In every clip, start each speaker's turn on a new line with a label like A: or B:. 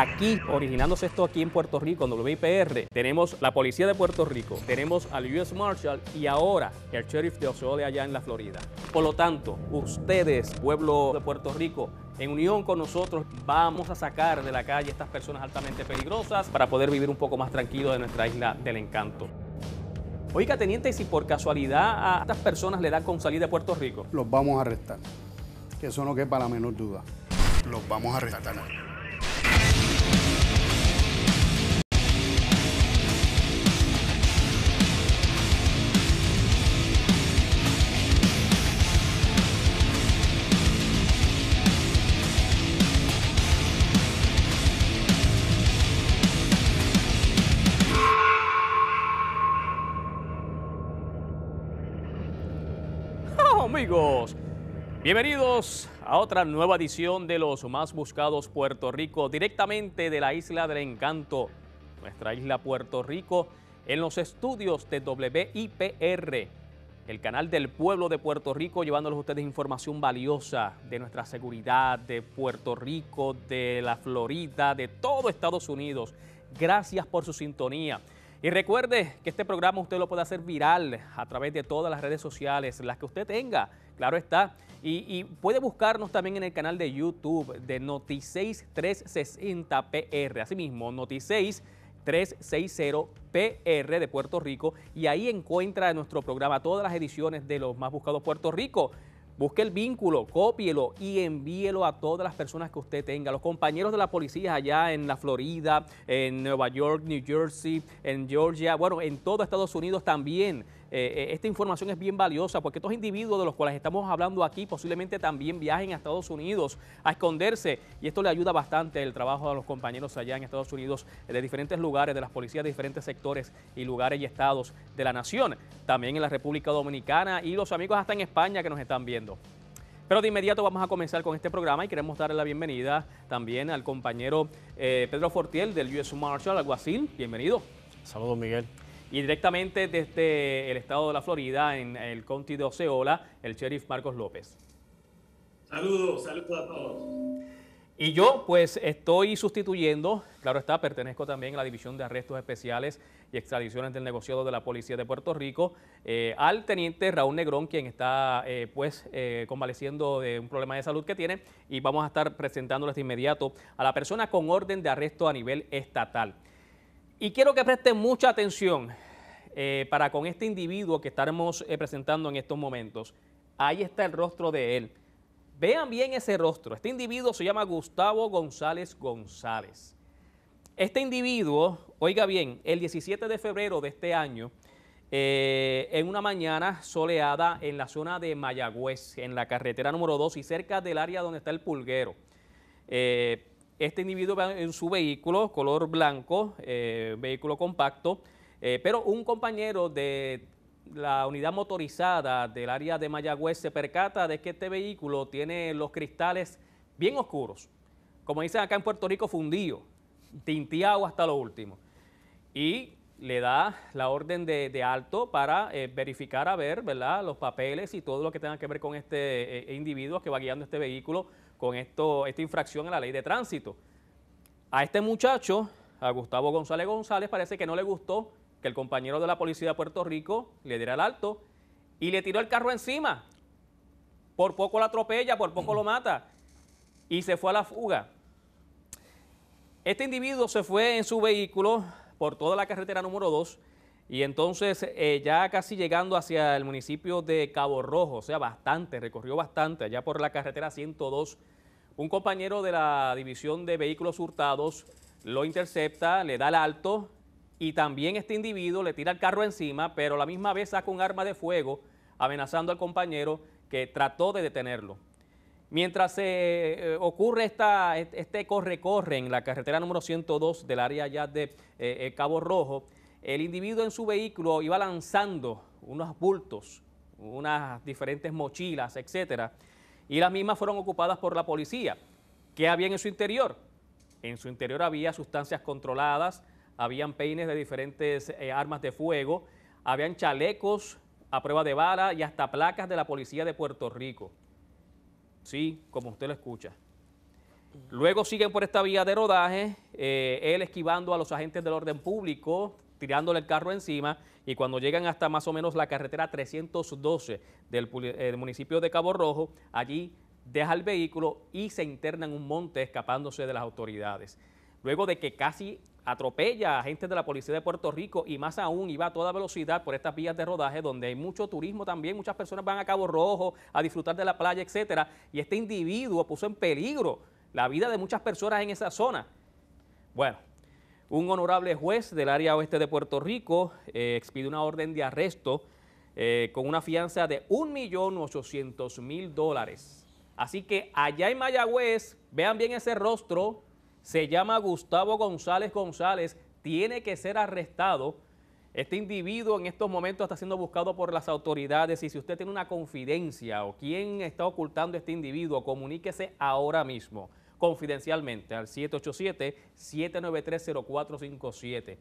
A: aquí, originándose esto aquí en Puerto Rico, en WIPR, tenemos la policía de Puerto Rico, tenemos al US Marshal y ahora el sheriff de de allá en la Florida. Por lo tanto, ustedes, pueblo de Puerto Rico, en unión con nosotros vamos a sacar de la calle estas personas altamente peligrosas para poder vivir un poco más tranquilo de nuestra isla del encanto. Oiga, teniente, si por casualidad a estas personas le dan con salir de Puerto Rico.
B: Los vamos a arrestar. Que eso no quepa para la menor duda. Los vamos a arrestar.
A: amigos. Bienvenidos a otra nueva edición de los más buscados Puerto Rico, directamente de la Isla del Encanto, nuestra isla Puerto Rico, en los estudios de WIPR, el canal del pueblo de Puerto Rico, llevándoles a ustedes información valiosa de nuestra seguridad, de Puerto Rico, de la Florida, de todo Estados Unidos. Gracias por su sintonía. Y recuerde que este programa usted lo puede hacer viral a través de todas las redes sociales, las que usted tenga, claro está. Y, puede buscarnos también en el canal de YouTube de noti 360 pr Asimismo, noti 360PR de Puerto Rico y ahí encuentra nuestro programa todas las ediciones de los más buscados Puerto Rico. Busque el vínculo, cópielo y envíelo a todas las personas que usted tenga. Los compañeros de la policía allá en la Florida, en Nueva York, New Jersey, en Georgia, bueno, en todo Estados Unidos también eh, eh, esta información es bien valiosa porque estos individuos de los cuales estamos hablando aquí posiblemente también viajen a Estados Unidos a esconderse y esto le ayuda bastante el trabajo a los compañeros allá en Estados Unidos de diferentes lugares, de las policías de diferentes sectores y lugares y estados de la nación, también en la República Dominicana y los amigos hasta en España que nos están viendo. Pero de inmediato vamos a comenzar con este programa y queremos darle la bienvenida también al compañero eh, Pedro Fortiel del US Marshall Alguacil. Bienvenido. Saludos, Miguel. Y directamente desde el estado de la Florida, en el county de Oceola, el sheriff Marcos López. Saludos, saludos a todos. Y yo pues estoy sustituyendo, claro está, pertenezco también a la División de Arrestos Especiales y Extradiciones del Negociado de la Policía de Puerto Rico, eh, al teniente Raúl Negrón, quien está eh, pues eh, convaleciendo de un problema de salud que tiene y vamos a estar presentándoles de inmediato a la persona con orden de arresto a nivel estatal. Y quiero que presten mucha atención eh, para con este individuo que estaremos eh, presentando en estos momentos. Ahí está el rostro de él. Vean bien ese rostro. Este individuo se llama Gustavo González González. Este individuo, oiga bien, el 17 de febrero de este año, eh, en una mañana soleada en la zona de Mayagüez, en la carretera número 2 y cerca del área donde está el pulguero. Este individuo va en su vehículo, color blanco, eh, vehículo compacto, eh, pero un compañero de la unidad motorizada del área de Mayagüez se percata de que este vehículo tiene los cristales bien oscuros, como dicen acá en Puerto Rico, fundido, tinteado hasta lo último. Y le da la orden de, alto para eh, verificar a ver ¿verdad? los papeles y todo lo que tenga que ver con este individuo que va guiando este vehículo con esto, esta infracción a la ley de tránsito. A este muchacho, a Gustavo González González, parece que no le gustó que el compañero de la policía de Puerto Rico le diera el alto y le tiró el carro encima. Por poco lo atropella, por poco lo mata y se fue a la fuga. Este individuo se fue en su vehículo por toda la carretera número 2 y entonces, eh, ya casi llegando hacia el municipio de Cabo Rojo, o sea, bastante, recorrió bastante, allá por la carretera 102, un compañero de la división de vehículos hurtados lo intercepta, le da el alto y también este individuo le tira el carro encima, pero a la misma vez saca un arma de fuego amenazando al compañero que trató de detenerlo. Mientras se eh, ocurre este corre-corre en la carretera número 102 del área allá de eh, Cabo Rojo, el individuo en su vehículo iba lanzando unos bultos, unas diferentes mochilas, etcétera, y las mismas fueron ocupadas por la policía. ¿Qué había en su interior? En su interior había sustancias controladas, habían peines de diferentes eh, armas de fuego, habían chalecos a prueba de bala y hasta placas de la policía de Puerto Rico. Sí, como usted lo escucha. Luego siguen por esta vía de rodaje, eh, él esquivando a los agentes del orden público, tirándole el carro encima y cuando llegan hasta más o menos la carretera 312 del, municipio de Cabo Rojo, allí deja el vehículo y se interna en un monte escapándose de las autoridades. Luego de que casi atropella a agentes de la Policía de Puerto Rico y más aún iba a toda velocidad por estas vías de rodaje donde hay mucho turismo también, muchas personas van a Cabo Rojo a disfrutar de la playa, etcétera, y este individuo puso en peligro la vida de muchas personas en esa zona. Bueno, un honorable juez del área oeste de Puerto Rico eh, expide una orden de arresto eh, con una fianza de 1.800.000 dólares. Así que allá en Mayagüez, vean bien ese rostro, se llama Gustavo González González, tiene que ser arrestado. Este individuo en estos momentos está siendo buscado por las autoridades y si usted tiene una confidencia o quién está ocultando a este individuo, comuníquese ahora mismo confidencialmente al 787 7930457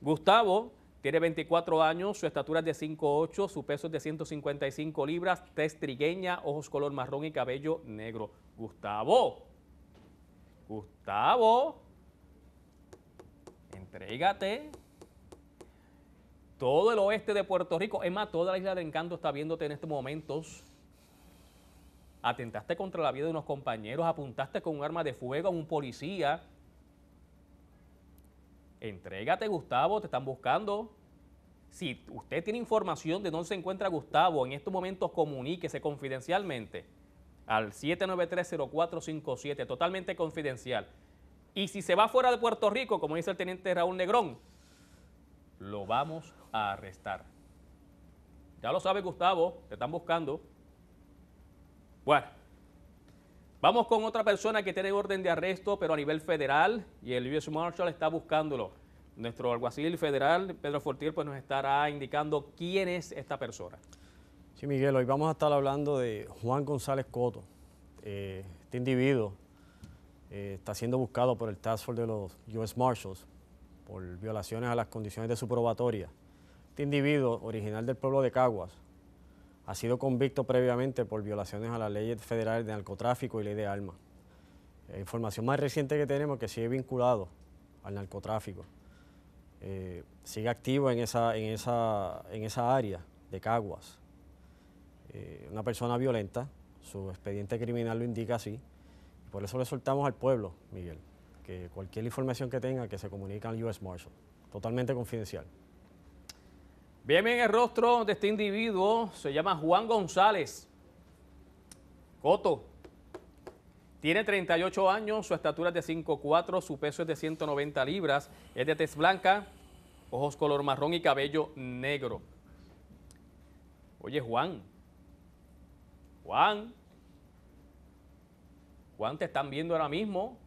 A: Gustavo tiene 24 años, su estatura es de 5'8", su peso es de 155 libras, tez trigueña, ojos color marrón y cabello negro. Gustavo, Gustavo, entrégate. Todo el oeste de Puerto Rico, es más, toda la isla de Encanto está viéndote en estos momentos atentaste contra la vida de unos compañeros, apuntaste con un arma de fuego a un policía. Entrégate, Gustavo, te están buscando. Si usted tiene información de dónde se encuentra Gustavo, en estos momentos comuníquese confidencialmente al 7930457, totalmente confidencial. Y si se va fuera de Puerto Rico, como dice el teniente Raúl Negrón, lo vamos a arrestar. Ya lo sabe Gustavo, te están buscando. Bueno, vamos con otra persona que tiene orden de arresto, pero a nivel federal, y el U.S. Marshal está buscándolo. Nuestro alguacil federal, Pedro Fortier, pues nos estará indicando quién es esta persona.
C: Sí, Miguel, hoy vamos a estar hablando de Juan González Coto. Eh, este individuo eh, está siendo buscado por el Task Force de los U.S. Marshals por violaciones a las condiciones de su probatoria. Este individuo, original del pueblo de Caguas, ha sido convicto previamente por violaciones a la ley federal de narcotráfico y ley de armas. La información más reciente que tenemos es que sigue vinculado al narcotráfico, eh, sigue activo en esa, área de Caguas. Eh, una persona violenta, su expediente criminal lo indica así, por eso le soltamos al pueblo, Miguel, que cualquier información que tenga que se comunique al U.S. Marshal, totalmente
A: confidencial. Bien, bien, el rostro de este individuo se llama Juan González. Coto. Tiene 38 años, su estatura es de 5'4", su peso es de 190 libras, es de tez blanca, ojos color marrón y cabello negro. Oye, Juan. Juan. Juan, te están viendo ahora mismo.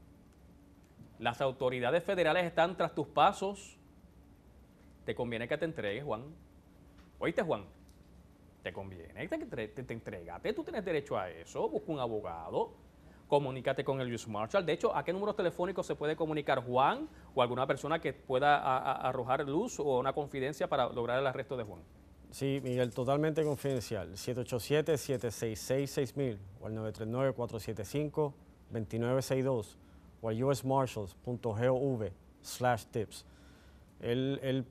A: Las autoridades federales están tras tus pasos. Te conviene que te entregues, Juan. Oíste, Juan, te conviene, te, te, tú tienes derecho a eso, busca un abogado, comunícate con el US Marshal. De hecho, ¿a qué números telefónicos se puede comunicar Juan o alguna persona que pueda arrojar luz o una confidencia para lograr el arresto de Juan?
C: Sí, Miguel, totalmente confidencial. 787-766-6000 o al 939-475-2962 o al usmarshals.gov slash tips. El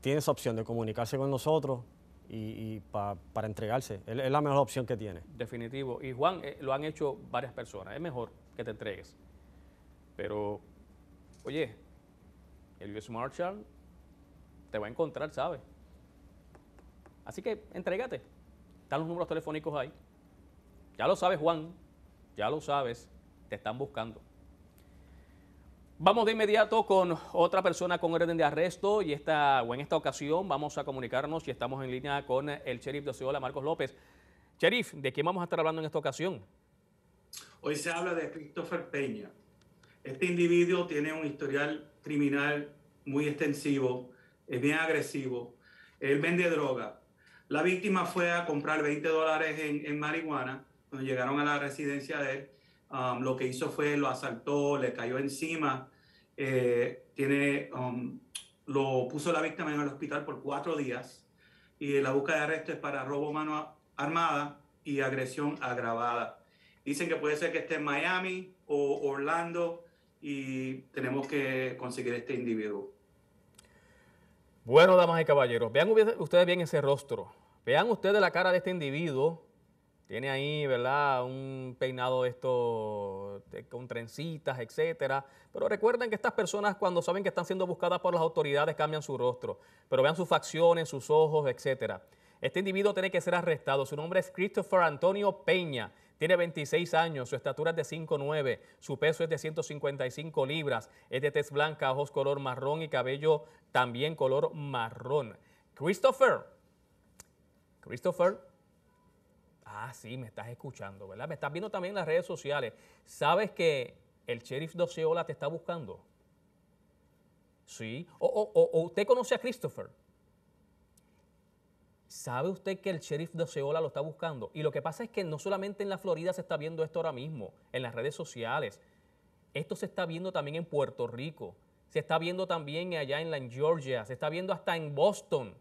C: tiene esa opción de comunicarse con nosotros y, para entregarse. Es, la mejor opción que tiene.
A: Definitivo. Y Juan, eh, lo han hecho varias personas. Es mejor que te entregues. Pero, oye, el US Marshall te va a encontrar, ¿sabes? Así que entrégate. Están los números telefónicos ahí. Ya lo sabes, Juan. Ya lo sabes. Te están buscando. Vamos de inmediato con otra persona con orden de arresto y esta, o en esta ocasión vamos a comunicarnos y estamos en línea con el sheriff de Osceola, Marcos López. Sheriff, ¿de quién vamos a estar hablando en esta ocasión? Hoy se habla de Christopher Peña. Este individuo tiene un historial criminal muy extensivo, es bien agresivo, él vende droga. La víctima fue a comprar 20 dólares en, en marihuana cuando llegaron a la residencia de él Um, lo que hizo fue lo asaltó, le cayó encima, eh, tiene, um, lo puso la víctima en el hospital por cuatro días y la búsqueda de arresto es para robo mano armada y agresión agravada. Dicen que puede ser que esté en Miami o Orlando y tenemos que conseguir este individuo. Bueno, damas y caballeros, vean ustedes bien ese rostro. Vean ustedes la cara de este individuo tiene ahí, ¿verdad? Un peinado de esto con trencitas, etcétera. Pero recuerden que estas personas cuando saben que están siendo buscadas por las autoridades cambian su rostro, pero vean sus facciones, sus ojos, etcétera. Este individuo tiene que ser arrestado. Su nombre es Christopher Antonio Peña. Tiene 26 años, su estatura es de 5'9, su peso es de 155 libras, es de tez blanca, ojos color marrón y cabello también color marrón. Christopher, Christopher Ah, sí, me estás escuchando, ¿verdad? Me estás viendo también en las redes sociales. ¿Sabes que el sheriff de te está buscando? Sí. O, usted conoce a Christopher. ¿Sabe usted que el sheriff de lo está buscando? Y lo que pasa es que no solamente en la Florida se está viendo esto ahora mismo, en las redes sociales. Esto se está viendo también en Puerto Rico. Se está viendo también allá en, la, en Georgia. Se está viendo hasta en Boston.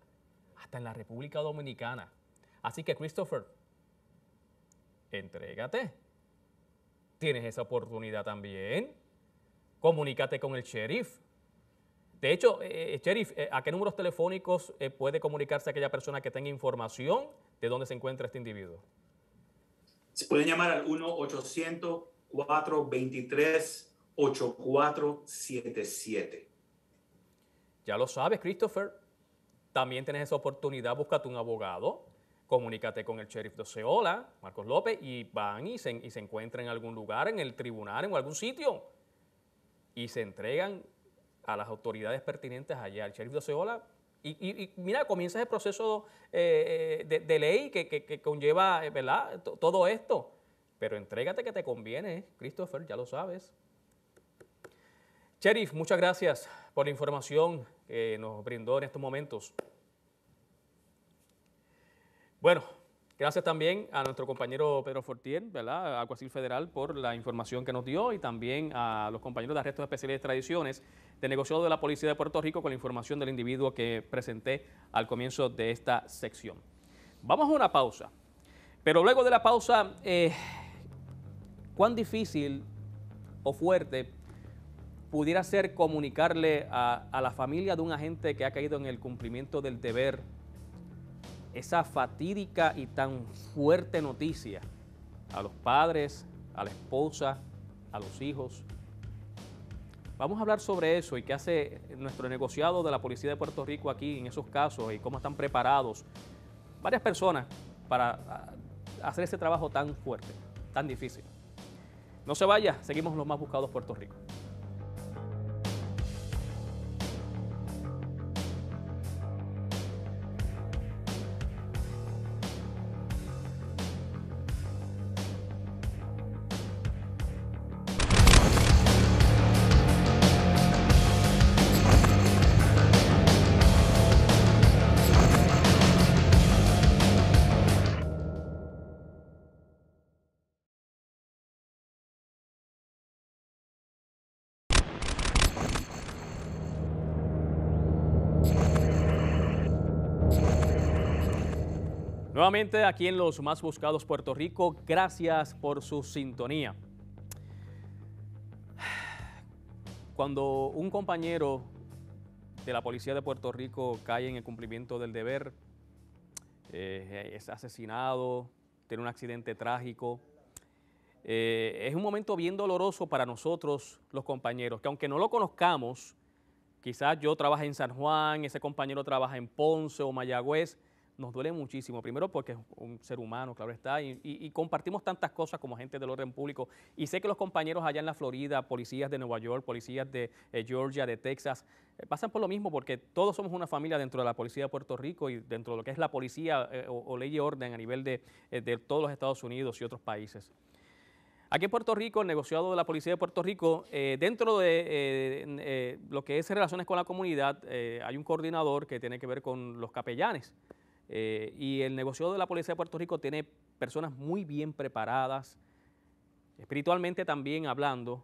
A: Hasta en la República Dominicana. Así que, Christopher, entrégate. Tienes esa oportunidad también. Comunícate con el sheriff. De hecho, eh, eh, sheriff, eh, ¿a qué números telefónicos puede comunicarse aquella persona que tenga información de dónde se encuentra este individuo? Se pueden llamar al 1-800-423-8477. Ya lo sabes, Christopher. También tienes esa oportunidad, búscate un abogado comunícate con el sheriff de Marcos López, y van y se, encuentran en algún lugar, en el tribunal, en algún sitio, y se entregan a las autoridades pertinentes allá. al sheriff de Oceola y, mira, comienza ese proceso eh, eh, de, ley que, conlleva eh, todo esto. Pero entrégate que te conviene, Christopher, ya lo sabes. Sheriff, muchas gracias por la información que nos brindó en estos momentos. Bueno, gracias también a nuestro compañero Pedro Fortier, ¿verdad? Acuacil Federal, por la información que nos dio y también a los compañeros de Arrestos Especiales de Tradiciones de Negociado de la Policía de Puerto Rico con la información del individuo que presenté al comienzo de esta sección. Vamos a una pausa, pero luego de la pausa, eh, ¿cuán difícil o fuerte pudiera ser comunicarle a, a la familia de un agente que ha caído en el cumplimiento del deber esa fatídica y tan fuerte noticia a los padres, a la esposa, a los hijos. Vamos a hablar sobre eso y qué hace nuestro negociado de la Policía de Puerto Rico aquí en esos casos y cómo están preparados varias personas para ah, hacer ese trabajo tan fuerte, tan difícil. No se vaya, seguimos los más buscados Puerto Rico. Nuevamente aquí en los más buscados Puerto Rico, gracias por su sintonía. Cuando un compañero de la Policía de Puerto Rico cae en el cumplimiento del deber, eh, es asesinado, tiene un accidente trágico, eh, es un momento bien doloroso para nosotros los compañeros, que aunque no lo conozcamos, quizás yo trabaje en San Juan, ese compañero trabaja en Ponce o Mayagüez, nos duele muchísimo. Primero porque es un ser humano, claro está, y, compartimos tantas cosas como gente del orden público. Y sé que los compañeros allá en la Florida, policías de Nueva York, policías de eh, Georgia, de Texas, eh, pasan por lo mismo porque todos somos una familia dentro de la policía de Puerto Rico y dentro de lo que es la policía eh, o, ley y orden a nivel de, todos los Estados Unidos y otros países. Aquí en Puerto Rico, el negociado de la Policía de Puerto Rico, dentro de lo que es relaciones con la comunidad, hay un coordinador que tiene que ver con los capellanes. Eh, y el negocio de la Policía de Puerto Rico tiene personas muy bien preparadas, espiritualmente también hablando,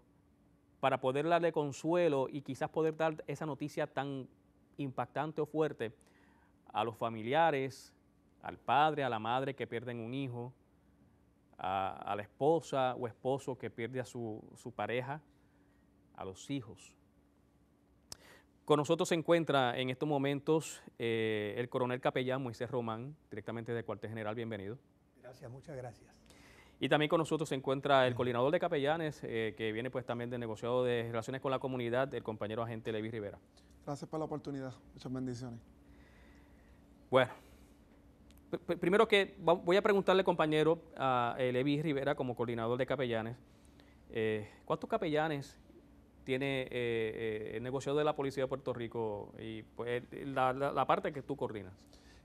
A: para poder darle consuelo y quizás poder dar esa noticia tan impactante o fuerte a los familiares, al padre, a la madre que pierden un hijo, a, la esposa o esposo que pierde a su pareja, a los hijos. Con nosotros se encuentra en estos momentos eh, el coronel capellán Moisés Román, directamente de cuartel general. Bienvenido.
D: Gracias, muchas gracias.
A: Y también con nosotros se encuentra el coordinador de capellanes, eh, que viene pues también del negociado de relaciones con la comunidad, el compañero agente Levi Rivera.
B: Gracias por la oportunidad, muchas bendiciones.
A: Bueno, primero que voy a preguntarle, compañero, a eh, Levi Rivera como coordinador de capellanes, ¿cuántos capellanes tiene eh, eh, el negocio de la Policía de Puerto Rico y pues, la, parte que tú coordinas?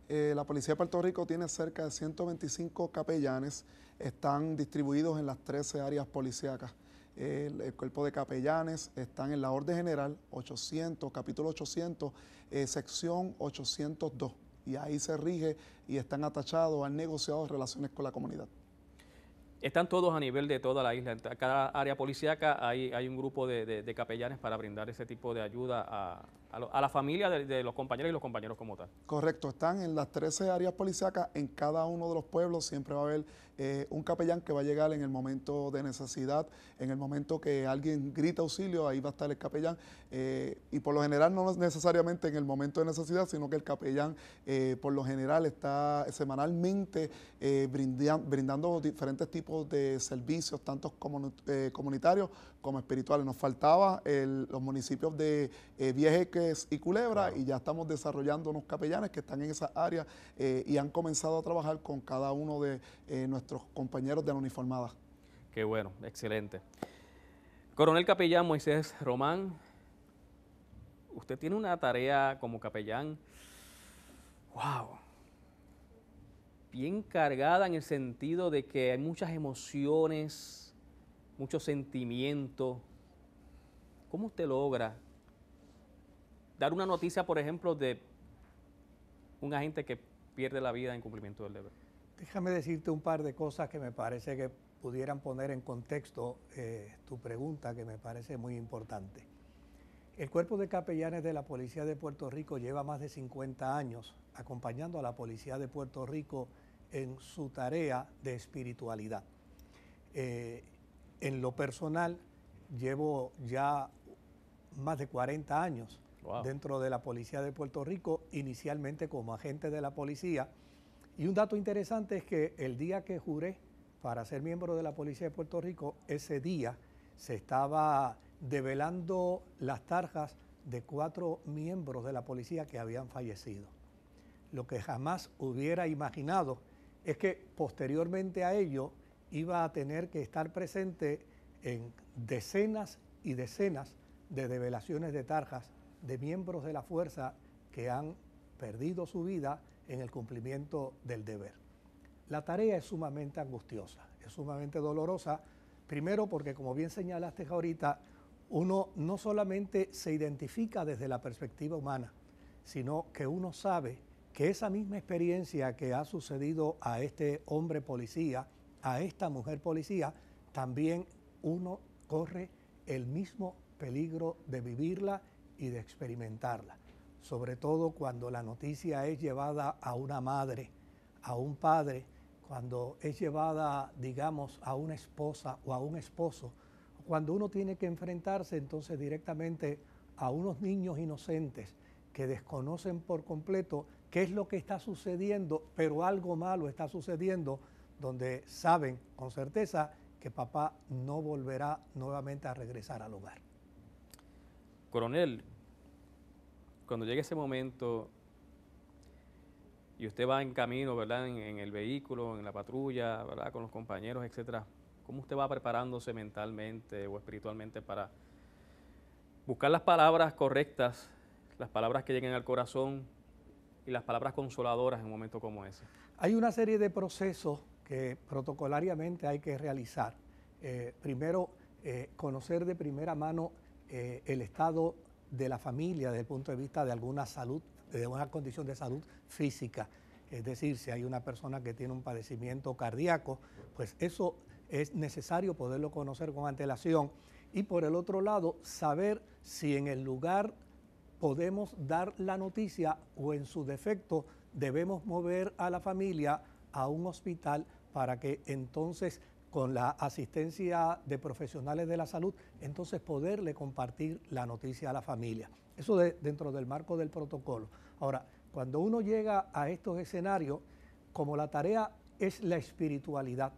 B: Eh, la Policía de Puerto Rico tiene cerca de 125 capellanes, están distribuidos en las 13 áreas policíacas. El, cuerpo de capellanes están en la Orden General 800, capítulo 800, sección 802. Y ahí se rige y están atachados al negociado de relaciones con la comunidad.
A: Están todos a nivel de toda la isla. En cada área policíaca hay, hay un grupo de, de capellanes para brindar ese tipo de ayuda a, a, la familia de, los compañeros y los compañeros como tal.
B: Correcto, están en las 13 áreas policíacas, en cada uno de los pueblos siempre va a haber eh, un capellán que va a llegar en el momento de necesidad, en el momento que alguien grita auxilio, ahí va a estar el capellán, eh, y por lo general no necesariamente en el momento de necesidad, sino que el capellán eh, por lo general está semanalmente brindando diferentes tipos de servicios, tanto comunitarios como espirituales. Nos faltaba los municipios de Vieje y Culebra y ya estamos desarrollando unos capellanes que están en esa área eh, y han comenzado a trabajar con cada uno de eh, nuestros compañeros de la uniformada.
A: Qué bueno, excelente. Coronel Capellán Moisés Román, usted tiene una tarea como capellán, wow, bien cargada en el sentido de que hay muchas emociones, muchos sentimientos. ¿Cómo usted logra dar una noticia, por ejemplo, de un agente que pierde la vida en cumplimiento del deber?
D: Déjame decirte un par de cosas que me parece que pudieran poner en contexto eh, tu pregunta, que me parece muy importante. El Cuerpo de Capellanes de la Policía de Puerto Rico lleva más de 50 años acompañando a la Policía de Puerto Rico en su tarea de espiritualidad. Eh, en lo personal, llevo ya más de 40 años dentro de la Policía de Puerto Rico, inicialmente como agente de la policía. Y un dato interesante es que el día que juré para ser miembro de la Policía de Puerto Rico, ese día se estaba develando las tarjas de cuatro miembros de la policía que habían fallecido. Lo que jamás hubiera imaginado es que posteriormente a ello iba a tener que estar presente en decenas y decenas de develaciones de tarjas de miembros de la fuerza que han perdido su vida en el cumplimiento del deber. La tarea es sumamente angustiosa, es sumamente dolorosa, primero porque como bien señalaste ahorita, uno no solamente se identifica desde la perspectiva humana, sino que uno sabe que esa misma experiencia que ha sucedido a este hombre policía, a esta mujer policía, también uno corre el mismo peligro de vivirla y de experimentarla, sobre todo cuando la noticia es llevada a una madre, a un padre, cuando es llevada, digamos, a una esposa o a un esposo, cuando uno tiene que enfrentarse entonces directamente a unos niños inocentes que desconocen por completo qué es lo que está sucediendo, pero algo malo está sucediendo, donde saben con certeza que papá no volverá nuevamente a regresar al hogar.
A: Coronel, cuando llegue ese momento y usted va en camino, ¿verdad? En, el vehículo, en la patrulla, ¿verdad? Con los compañeros, etcétera. ¿Cómo usted va preparándose mentalmente o espiritualmente para buscar las palabras correctas, las palabras que lleguen al corazón y las palabras consoladoras en un momento como ese?
D: Hay una serie de procesos que protocolariamente hay que realizar. Eh, primero, eh, conocer de primera mano eh, el estado de la familia desde el punto de vista de alguna salud, de una condición de salud física. Es decir, si hay una persona que tiene un padecimiento cardíaco, pues eso es necesario poderlo conocer con antelación. Y por el otro lado, saber si en el lugar podemos dar la noticia o en su defecto debemos mover a la familia a un hospital para que entonces con la asistencia de profesionales de la salud, entonces poderle compartir la noticia a la familia. Eso dentro del marco del protocolo. Ahora, cuando uno llega a estos escenarios, como la tarea es la espiritualidad,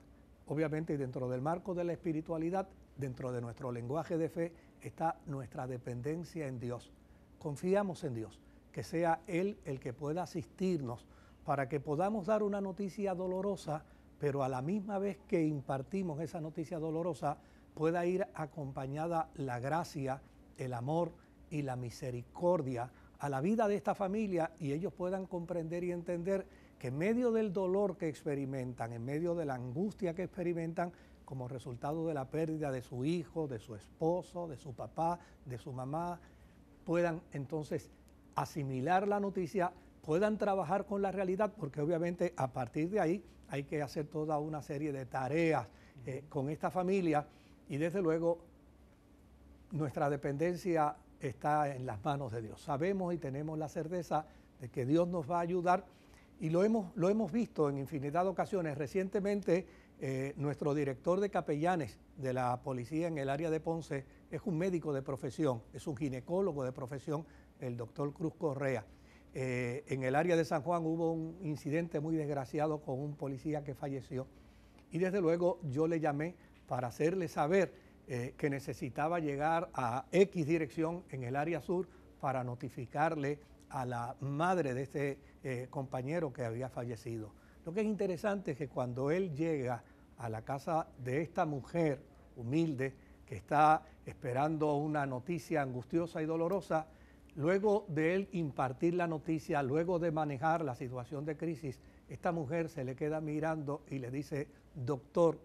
D: obviamente dentro del marco de la espiritualidad, dentro de nuestro lenguaje de fe, está nuestra dependencia en Dios. Confiamos en Dios, que sea Él el que pueda asistirnos para que podamos dar una noticia dolorosa pero a la misma vez que impartimos esa noticia dolorosa, pueda ir acompañada la gracia, el amor y la misericordia a la vida de esta familia y ellos puedan comprender y entender que en medio del dolor que experimentan, en medio de la angustia que experimentan, como resultado de la pérdida de su hijo, de su esposo, de su papá, de su mamá, puedan entonces asimilar la noticia, puedan trabajar con la realidad, porque obviamente a partir de ahí hay que hacer toda una serie de tareas eh, con esta familia y desde luego nuestra dependencia está en las manos de Dios. Sabemos y tenemos la certeza de que Dios nos va a ayudar y lo hemos, lo hemos visto en infinidad de ocasiones. Recientemente eh, nuestro director de capellanes de la policía en el área de Ponce es un médico de profesión, es un ginecólogo de profesión, el doctor Cruz Correa. Eh, en el área de San Juan hubo un incidente muy desgraciado con un policía que falleció y desde luego yo le llamé para hacerle saber eh, que necesitaba llegar a X dirección en el área sur para notificarle a la madre de este eh, compañero que había fallecido. Lo que es interesante es que cuando él llega a la casa de esta mujer humilde que está esperando una noticia angustiosa y dolorosa, Luego de él impartir la noticia, luego de manejar la situación de crisis, esta mujer se le queda mirando y le dice, doctor,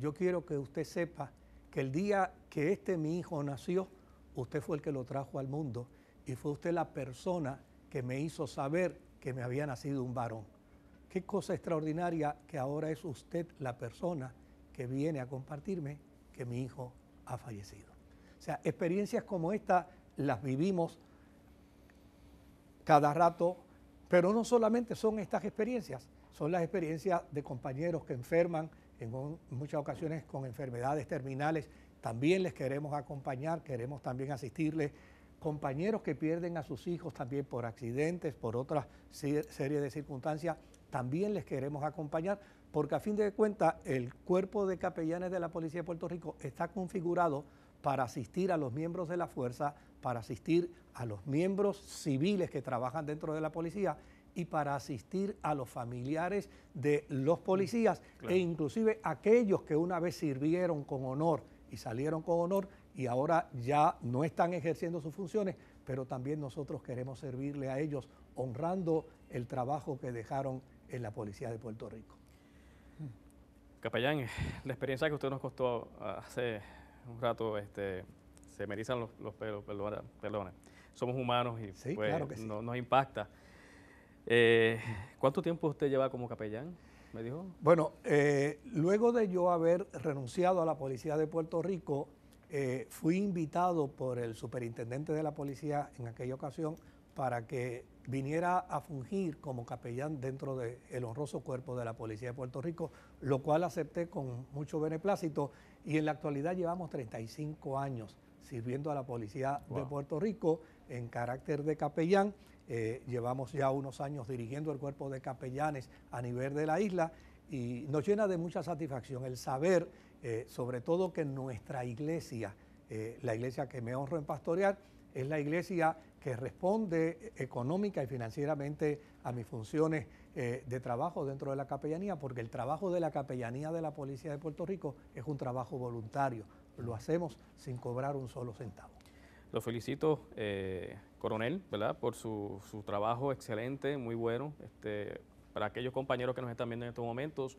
D: yo quiero que usted sepa que el día que este mi hijo nació, usted fue el que lo trajo al mundo y fue usted la persona que me hizo saber que me había nacido un varón. Qué cosa extraordinaria que ahora es usted la persona que viene a compartirme que mi hijo ha fallecido. O sea, experiencias como esta las vivimos cada rato. Pero no solamente son estas experiencias, son las experiencias de compañeros que enferman, en muchas ocasiones con enfermedades terminales. También les queremos acompañar, queremos también asistirles. Compañeros que pierden a sus hijos también por accidentes, por otra serie de circunstancias, también les queremos acompañar, porque a fin de cuentas el cuerpo de capellanes de la Policía de Puerto Rico está configurado para asistir a los miembros de la fuerza, para asistir a los miembros civiles que trabajan dentro de la policía y para asistir a los familiares de los policías mm, e inclusive aquellos que una vez sirvieron con honor y salieron con honor y ahora ya no están ejerciendo sus funciones, pero también nosotros queremos servirle a ellos honrando el trabajo que dejaron en la policía de Puerto Rico.
A: Capellán, la experiencia que usted nos costó ah, hace un rato, este, se me erizan los, pelos, perdona, perdona, Somos humanos y pues, nos impacta. Eh, ¿Cuánto tiempo usted lleva como capellán? Me dijo.
D: Bueno, eh, luego de yo haber renunciado a la policía de Puerto Rico, eh, fui invitado por el superintendente de la policía en aquella ocasión para que viniera a fungir como capellán dentro del honroso cuerpo de la policía de Puerto Rico, lo cual acepté con mucho beneplácito y en la actualidad llevamos 35 años sirviendo a la policía de Puerto Rico en carácter de capellán. Eh, llevamos ya unos años dirigiendo el cuerpo de capellanes a nivel de la isla y nos llena de mucha satisfacción el saber, eh, sobre todo que nuestra iglesia, eh, la iglesia que me honro en pastorear, es la iglesia que responde económica y financieramente a mis funciones eh, de trabajo dentro de la capellanía, porque el trabajo de la capellanía de la Policía de Puerto Rico es un trabajo voluntario, lo hacemos sin cobrar un solo centavo.
A: Lo felicito, eh, coronel, ¿verdad? por su, su, trabajo excelente, muy bueno. Este, para aquellos compañeros que nos están viendo en estos momentos,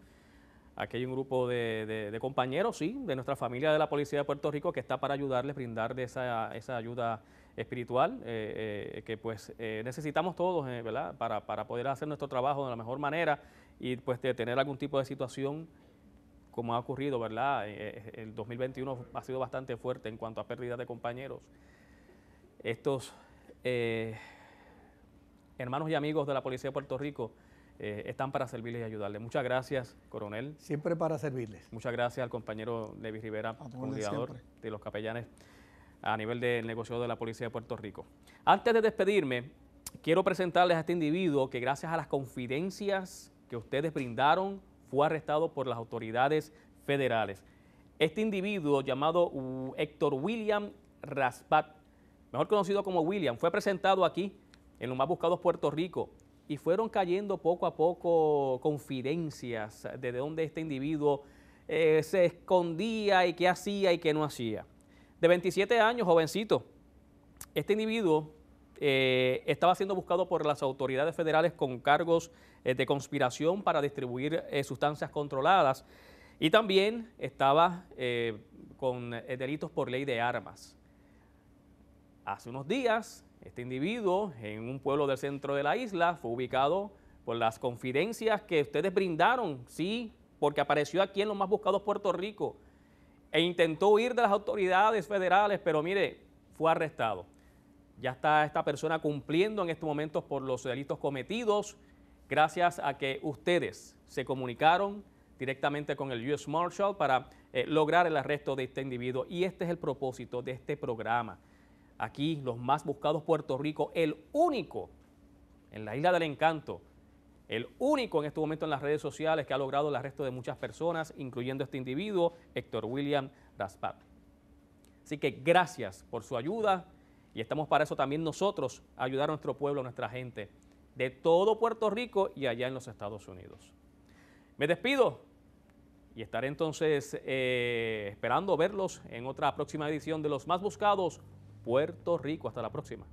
A: aquí hay un grupo de, compañeros, sí, de nuestra familia de la Policía de Puerto Rico que está para ayudarles, brindarles esa, esa ayuda espiritual eh, eh, que pues eh, necesitamos todos ¿verdad? Para, para, poder hacer nuestro trabajo de la mejor manera y pues de tener algún tipo de situación como ha ocurrido, ¿verdad? el 2021 ha sido bastante fuerte en cuanto a pérdida de compañeros. Estos hermanos y amigos de la Policía de Puerto Rico están para servirles y ayudarles. Muchas gracias, coronel.
D: Siempre para servirles.
A: Muchas gracias al compañero Levi Rivera, coordinador de los capellanes a nivel del negocio de la Policía de Puerto Rico. Antes de despedirme, quiero presentarles a este individuo que gracias a las confidencias que ustedes brindaron fue arrestado por las autoridades federales. Este individuo llamado uh, Héctor William Raspat, mejor conocido como William, fue presentado aquí en los más buscados Puerto Rico y fueron cayendo poco a poco confidencias de donde este individuo eh, se escondía y qué hacía y qué no hacía de 27 años, jovencito. Este individuo eh, estaba siendo buscado por las autoridades federales con cargos eh, de conspiración para distribuir eh, sustancias controladas y también estaba con delitos por ley de armas. Hace unos días, este individuo en un pueblo del centro de la isla fue ubicado por las confidencias que ustedes brindaron, sí, porque apareció aquí en los más buscados Puerto Rico e intentó huir de las autoridades federales, pero mire, fue arrestado. Ya está esta persona cumpliendo en estos momentos por los delitos cometidos gracias a que ustedes se comunicaron directamente con el U.S. Marshal para eh, lograr el arresto de este individuo. Y este es el propósito de este programa. Aquí, los más buscados Puerto Rico, el único en la Isla del Encanto, el único en este momento en las redes sociales que ha logrado el arresto de muchas personas, incluyendo este individuo, Héctor William Raspat. Así que gracias por su ayuda y estamos para eso también nosotros, ayudar a nuestro pueblo, a nuestra gente, de todo Puerto Rico y allá en los Estados Unidos. Me despido y estaré entonces eh, esperando verlos en otra próxima edición de Los Más Buscados, Puerto Rico. Hasta la próxima.